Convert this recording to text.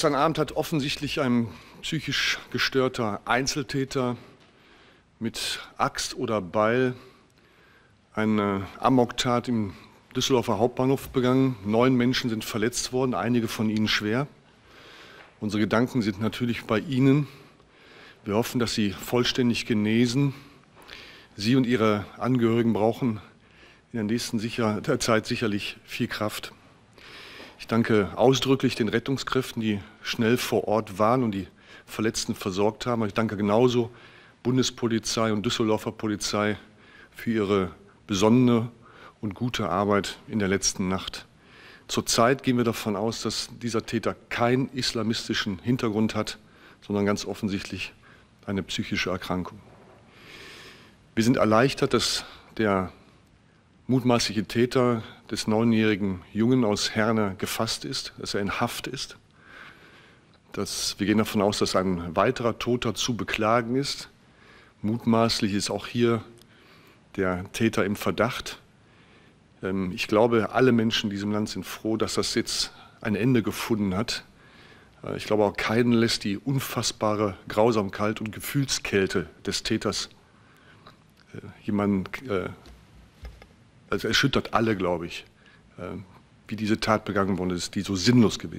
Gestern Abend hat offensichtlich ein psychisch gestörter Einzeltäter mit Axt oder Beil eine Amoktat im Düsseldorfer Hauptbahnhof begangen. Neun Menschen sind verletzt worden, einige von ihnen schwer. Unsere Gedanken sind natürlich bei Ihnen. Wir hoffen, dass Sie vollständig genesen. Sie und Ihre Angehörigen brauchen in der nächsten Zeit sicherlich viel Kraft. Ich danke ausdrücklich den Rettungskräften, die schnell vor Ort waren und die Verletzten versorgt haben. Ich danke genauso Bundespolizei und Düsseldorfer Polizei für ihre besonnene und gute Arbeit in der letzten Nacht. Zurzeit gehen wir davon aus, dass dieser Täter keinen islamistischen Hintergrund hat, sondern ganz offensichtlich eine psychische Erkrankung. Wir sind erleichtert, dass der mutmaßliche Täter des neunjährigen Jungen aus Herne gefasst ist, dass er in Haft ist. Das, wir gehen davon aus, dass ein weiterer Toter zu beklagen ist. Mutmaßlich ist auch hier der Täter im Verdacht. Ähm, ich glaube, alle Menschen in diesem Land sind froh, dass das jetzt ein Ende gefunden hat. Äh, ich glaube, auch keinen lässt die unfassbare Grausamkeit und Gefühlskälte des Täters äh, jemanden äh, also erschüttert alle, glaube ich, äh, wie diese Tat begangen worden ist, die so sinnlos gewesen ist.